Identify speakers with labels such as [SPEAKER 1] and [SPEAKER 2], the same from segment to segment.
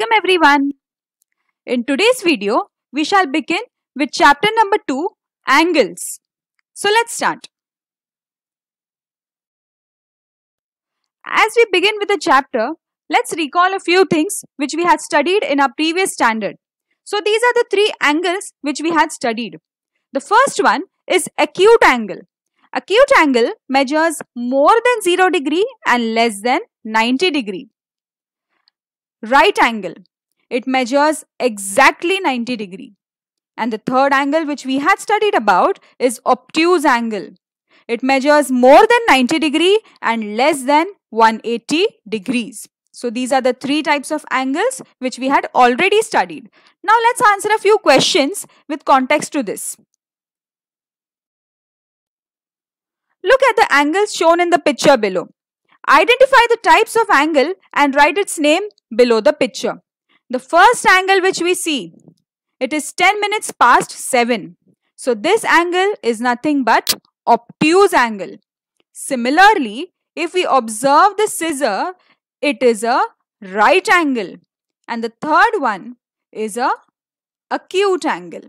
[SPEAKER 1] Welcome everyone. In today's video, we shall begin with chapter number 2, Angles. So let's start. As we begin with the chapter, let's recall a few things which we had studied in our previous standard. So these are the three angles which we had studied. The first one is acute angle. Acute angle measures more than 0 degree and less than 90 degree. Right angle, it measures exactly 90 degree. And the third angle which we had studied about is obtuse angle. It measures more than 90 degree and less than 180 degrees. So these are the three types of angles which we had already studied. Now let's answer a few questions with context to this. Look at the angles shown in the picture below. Identify the types of angle and write its name below the picture. The first angle which we see, it is 10 minutes past 7. So this angle is nothing but obtuse angle. Similarly, if we observe the scissor, it is a right angle. And the third one is a acute angle.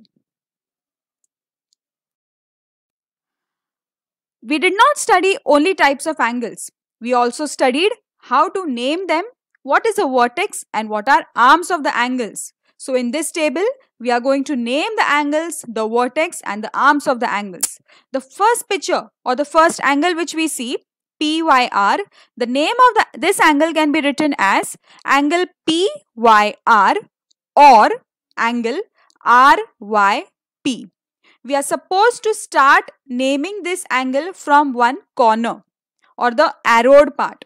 [SPEAKER 1] We did not study only types of angles. We also studied how to name them, what is a vertex and what are arms of the angles. So in this table, we are going to name the angles, the vertex and the arms of the angles. The first picture or the first angle which we see, PYR, the name of the, this angle can be written as angle PYR or angle RYP. We are supposed to start naming this angle from one corner or the arrowed part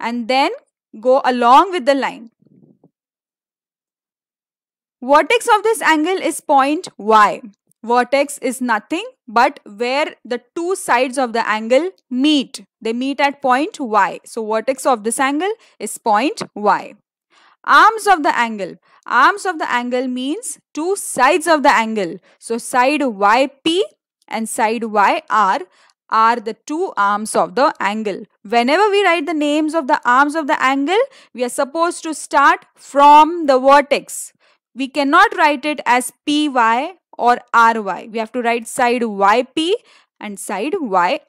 [SPEAKER 1] and then go along with the line. Vertex of this angle is point y. Vertex is nothing but where the two sides of the angle meet. They meet at point y. So vertex of this angle is point y. Arms of the angle. Arms of the angle means two sides of the angle. So side yp and side yr are the two arms of the angle. Whenever we write the names of the arms of the angle, we are supposed to start from the vertex. We cannot write it as PY or RY. We have to write side YP and side YR.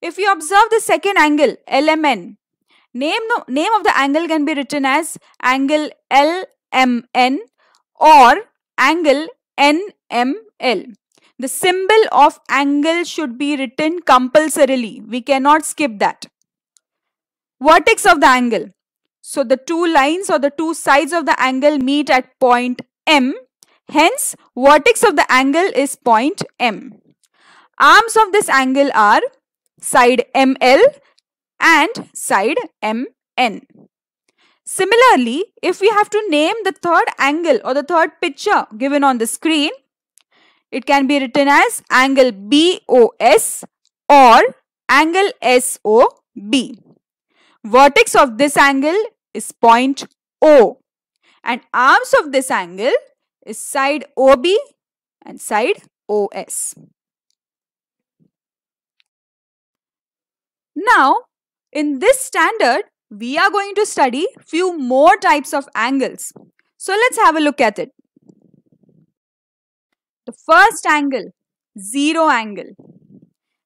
[SPEAKER 1] If you observe the second angle, LMN, name, the name of the angle can be written as angle LMN or angle NML. The symbol of angle should be written compulsorily. We cannot skip that. Vertex of the angle. So the two lines or the two sides of the angle meet at point M. Hence, vertex of the angle is point M. Arms of this angle are side ML and side MN. Similarly, if we have to name the third angle or the third picture given on the screen, it can be written as angle BOS or angle SOB. Vertex of this angle is point O and arms of this angle is side OB and side OS. Now, in this standard, we are going to study few more types of angles. So let's have a look at it. The first angle, zero angle.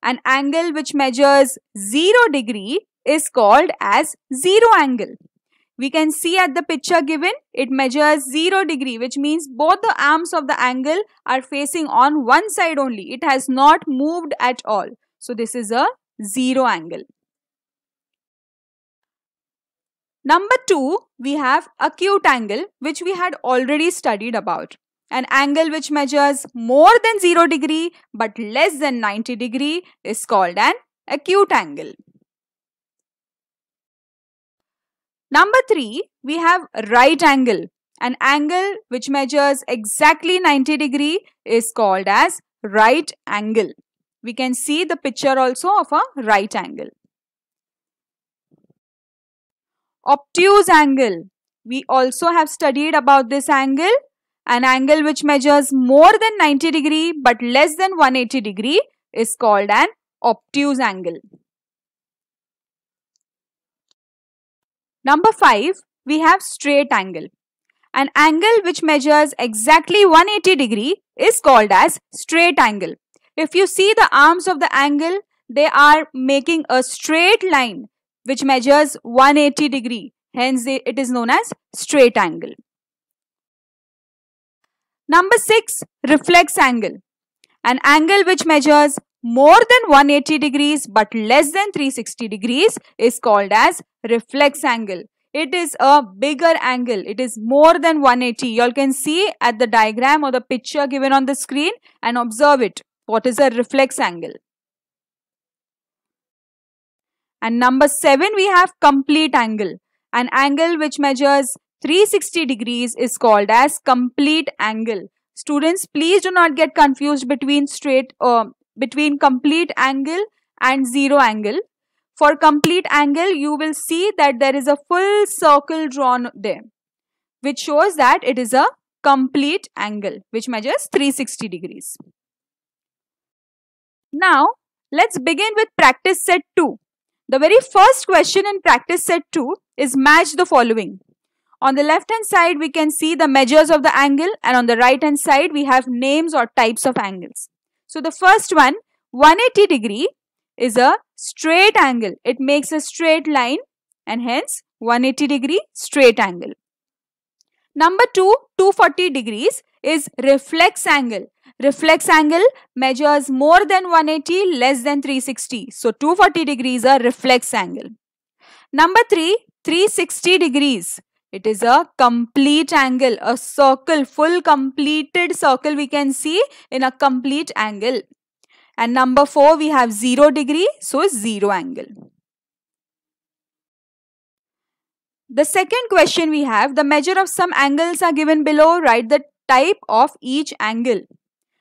[SPEAKER 1] An angle which measures zero degree is called as zero angle. We can see at the picture given, it measures 0 degree which means both the arms of the angle are facing on one side only. It has not moved at all. So this is a 0 angle. Number 2, we have acute angle which we had already studied about. An angle which measures more than 0 degree but less than 90 degree is called an acute angle. Number 3, we have right angle. An angle which measures exactly 90 degree is called as right angle. We can see the picture also of a right angle. Obtuse angle. We also have studied about this angle an angle which measures more than 90 degree but less than 180 degree is called an obtuse angle. Number 5, we have straight angle. An angle which measures exactly 180 degree is called as straight angle. If you see the arms of the angle, they are making a straight line which measures 180 degree. Hence, it is known as straight angle. Number 6. Reflex angle. An angle which measures more than 180 degrees but less than 360 degrees is called as reflex angle. It is a bigger angle. It is more than 180. You all can see at the diagram or the picture given on the screen and observe it. What is a reflex angle? And number 7 we have complete angle. An angle which measures 360 degrees is called as complete angle. Students, please do not get confused between straight, uh, between complete angle and zero angle. For complete angle, you will see that there is a full circle drawn there, which shows that it is a complete angle, which measures 360 degrees. Now, let's begin with practice set 2. The very first question in practice set 2 is match the following. On the left hand side, we can see the measures of the angle and on the right hand side, we have names or types of angles. So the first one, 180 degree is a straight angle. It makes a straight line and hence 180 degree straight angle. Number 2, 240 degrees is reflex angle. Reflex angle measures more than 180, less than 360. So 240 degrees are reflex angle. Number 3, 360 degrees it is a complete angle, a circle, full completed circle we can see in a complete angle. And number 4, we have 0 degree, so 0 angle. The second question we have, the measure of some angles are given below, write the type of each angle.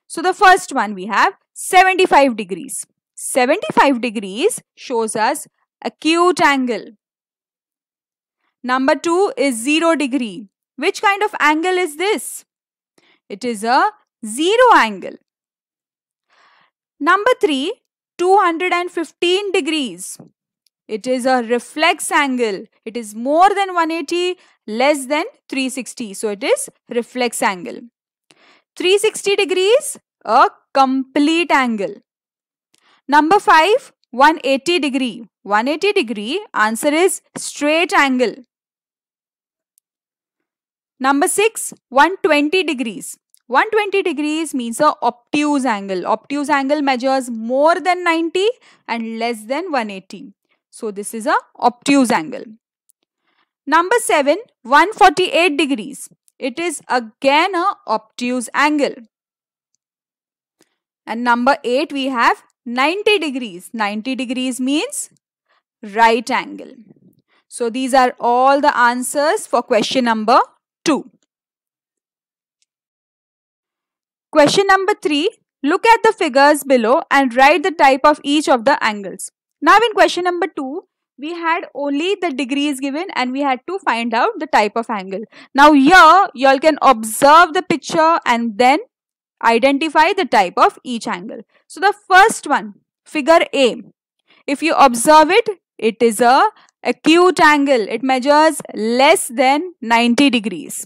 [SPEAKER 1] So the first one we have 75 degrees. 75 degrees shows us acute angle Number 2 is 0 degree. Which kind of angle is this? It is a 0 angle. Number 3, 215 degrees. It is a reflex angle. It is more than 180, less than 360. So it is reflex angle. 360 degrees, a complete angle. Number 5, 180 degree. 180 degree, answer is straight angle. Number 6, 120 degrees. 120 degrees means a obtuse angle. Obtuse angle measures more than 90 and less than 180. So this is a obtuse angle. Number 7, 148 degrees. It is again a obtuse angle. And number 8, we have 90 degrees. 90 degrees means right angle. So these are all the answers for question number 2. Question number 3. Look at the figures below and write the type of each of the angles. Now in question number 2, we had only the degrees given and we had to find out the type of angle. Now here, you all can observe the picture and then identify the type of each angle. So the first one, figure A. If you observe it, it is a acute angle, it measures less than 90 degrees.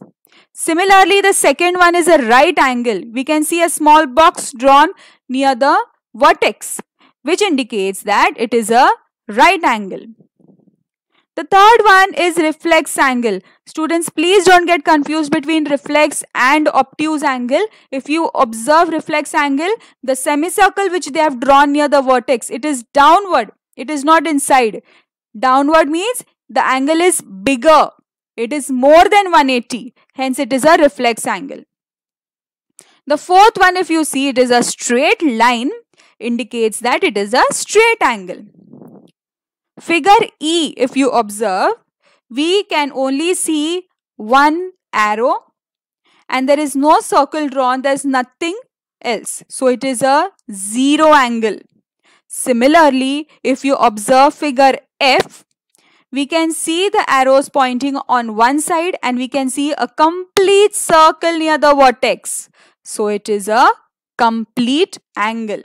[SPEAKER 1] Similarly, the second one is a right angle. We can see a small box drawn near the vertex, which indicates that it is a right angle. The third one is reflex angle. Students, please don't get confused between reflex and obtuse angle. If you observe reflex angle, the semicircle which they have drawn near the vertex, it is downward. It is not inside. Downward means the angle is bigger. It is more than 180. Hence, it is a reflex angle. The fourth one, if you see, it is a straight line, indicates that it is a straight angle. Figure E, if you observe, we can only see one arrow and there is no circle drawn, there is nothing else. So, it is a zero angle. Similarly, if you observe figure F, we can see the arrows pointing on one side and we can see a complete circle near the vertex. So it is a complete angle.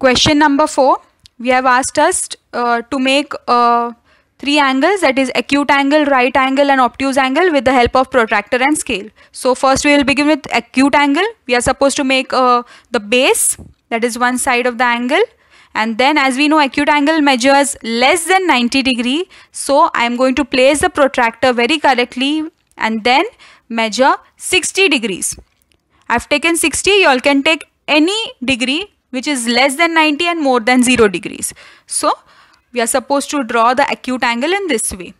[SPEAKER 1] Question number 4. We have asked us uh, to make a three angles that is acute angle, right angle and obtuse angle with the help of protractor and scale. So first we will begin with acute angle. We are supposed to make uh, the base that is one side of the angle and then as we know acute angle measures less than 90 degree. So I am going to place the protractor very correctly and then measure 60 degrees. I've taken 60, you all can take any degree which is less than 90 and more than 0 degrees. So we are supposed to draw the acute angle in this way.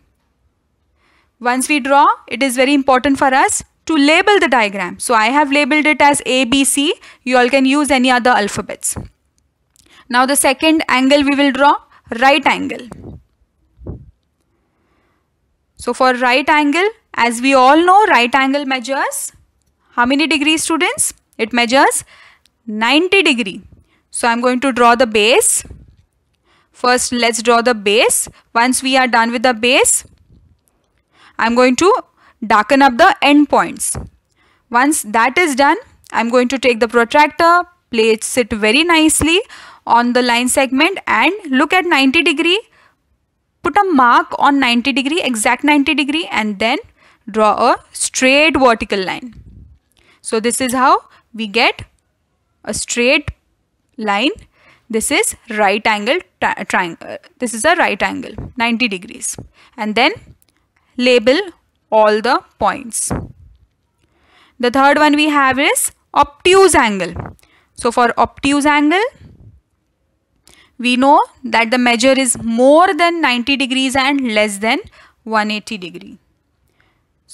[SPEAKER 1] Once we draw, it is very important for us to label the diagram. So I have labeled it as A, B, C. You all can use any other alphabets. Now the second angle we will draw, right angle. So for right angle, as we all know, right angle measures how many degrees students? It measures 90 degree. So I'm going to draw the base First, let's draw the base. Once we are done with the base, I'm going to darken up the endpoints. Once that is done, I'm going to take the protractor, place it very nicely on the line segment and look at 90 degree. Put a mark on 90 degree, exact 90 degree and then draw a straight vertical line. So this is how we get a straight line this is right angle triangle uh, this is a right angle 90 degrees and then label all the points the third one we have is obtuse angle so for obtuse angle we know that the measure is more than 90 degrees and less than 180 degree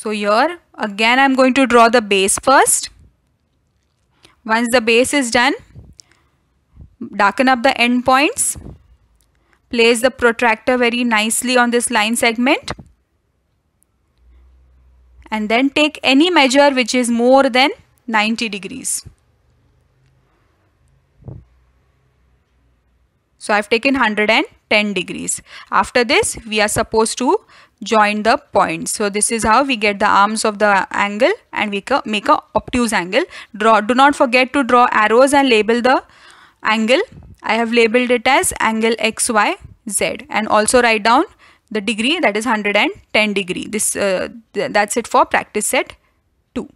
[SPEAKER 1] so here again I'm going to draw the base first once the base is done darken up the endpoints. Place the protractor very nicely on this line segment. And then take any measure which is more than 90 degrees. So I've taken 110 degrees. After this, we are supposed to join the points. So this is how we get the arms of the angle and we make a obtuse angle. Draw. Do not forget to draw arrows and label the angle I have labeled it as angle XYZ and also write down the degree that is 110 degree this uh, th that's it for practice set 2